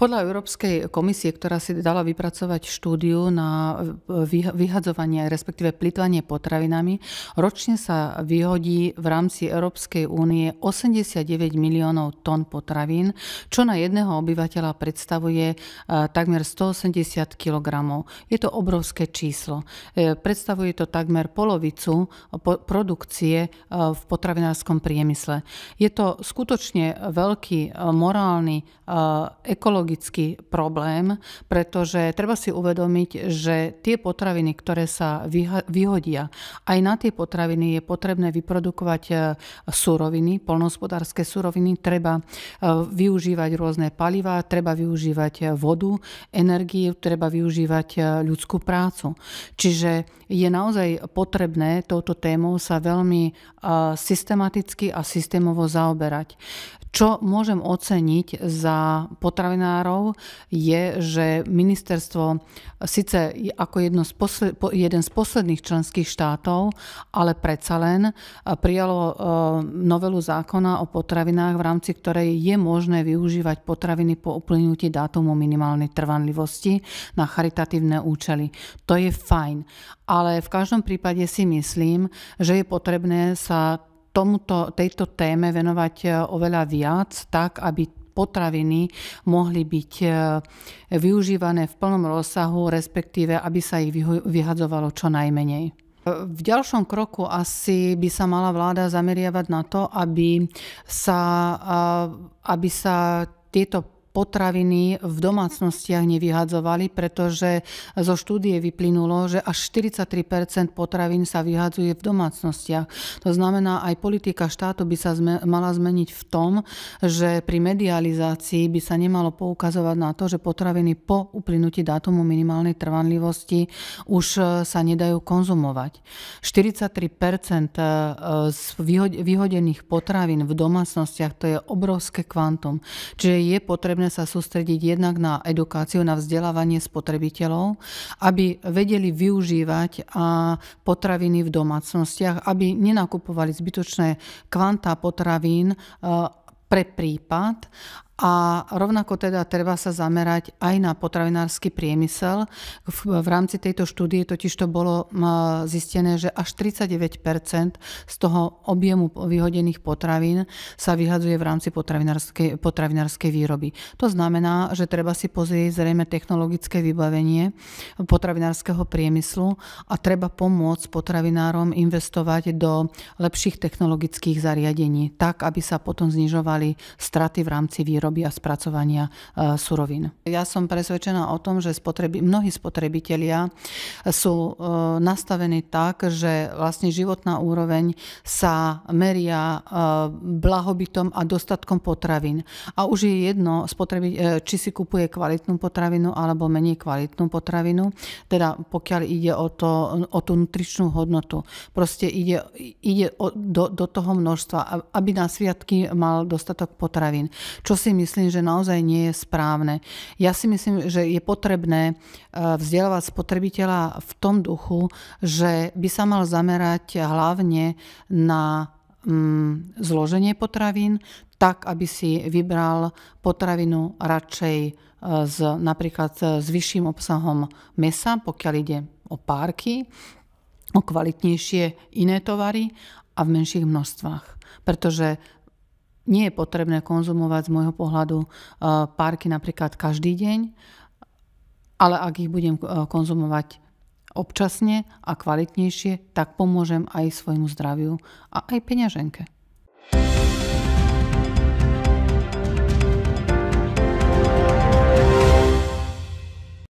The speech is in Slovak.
Podľa Európskej komisie, ktorá si dala vypracovať štúdiu na e, vyhadzovanie, respektíve plitvanie potravinami, ročne sa vyhodí v rámci Európskej únie 89 miliónov tón potravín, čo na jedného obyvateľa predstavuje e, takmer 180 kg. Je to obrovské číslo. E, predstavuje to takmer polovicu produkcie v potravinárskom priemysle. Je to skutočne veľký morálny, ekologický ekologický problém, pretože treba si uvedomiť, že tie potraviny, ktoré sa vyhodia, aj na tie potraviny je potrebné vyprodukovať e, suroviny, polnohospodárske suroviny, treba e, využívať rôzne palivá, treba využívať e, vodu, energiu, treba využívať ľudskú prácu. Čiže je naozaj potrebné touto témou sa veľmi systematicky a systémovo zaoberať. Čo môžem oceniť za potravinárov je, že ministerstvo síce ako jedno z posled, jeden z posledných členských štátov, ale predsa len e, prijalo e, novelu zákona o potravinách, v rámci ktorej je možné využívať potraviny po uplynutí dátumu minimálnej trvanlivosti na charitatívne účely. To je fajn, ale v každom prípade si myslím, že je potrebné sa tomuto, tejto téme venovať e, oveľa viac, tak aby potraviny mohli byť e, využívané v plnom rozsahu, respektíve aby sa ich vyhadzovalo čo najmenej. E, v ďalšom kroku asi by sa mala vláda zameriavať na to, aby sa, aby sa tieto potraviny v domácnostiach nevyhadzovali, pretože zo štúdie vyplynulo, že až 43 potravín sa vyhadzuje v domácnostiach. To znamená, aj politika štátu by sa zme- mala zmeniť v tom, že pri medializácii by sa nemalo poukazovať na to, že potraviny po uplynutí dátumu minimálnej trvanlivosti už e, sa nedajú konzumovať. 43 e, z vyhodených potravín v domácnostiach to je obrovské kvantum. Čiže je potrebné potrebné sa sústrediť jednak na edukáciu, na vzdelávanie spotrebiteľov, aby vedeli využívať potraviny v domácnostiach, aby nenakupovali zbytočné kvantá potravín eh, pre prípad a rovnako teda treba sa zamerať aj na potravinársky priemysel. V, v rámci tejto štúdie totiž to bolo zistené, že až 39 z toho objemu vyhodených potravín sa vyhadzuje v rámci potravinárskej, potravinárskej výroby. To znamená, že treba si pozrieť zrejme technologické vybavenie potravinárskeho priemyslu a treba pomôcť potravinárom investovať do lepších technologických zariadení, tak aby sa potom znižovali straty v rámci výroby výroby a spracovania e, surovín. Ja som presvedčená o tom, že spotreby, mnohí spotrebitelia sú e, nastavení tak, že vlastne životná úroveň sa meria e, blahobytom a dostatkom potravín. A už je jedno, či si kupuje kvalitnú potravinu alebo menej kvalitnú potravinu, teda pokiaľ ide o, to, o tú nutričnú hodnotu. Proste ide, ide o, do, do toho množstva, aby na sviatky mal dostatok potravín. Čo si si myslím, že naozaj nie je správne. Ja si myslím, že je potrebné e, vzdelávať spotrebiteľa v tom duchu, že by sa mal zamerať hlavne na mm, zloženie potravín, tak, aby si vybral potravinu radšej e, z, napríklad e, s vyšším obsahom mesa, pokiaľ ide o párky, o kvalitnejšie iné tovary a v menších množstvách. Pretože nie je potrebné konzumovať z môjho pohľadu eh, párky napríklad každý deň, ale ak ich budem eh, konzumovať občasne a kvalitnejšie, tak pomôžem aj svojmu zdraviu a aj peňaženke.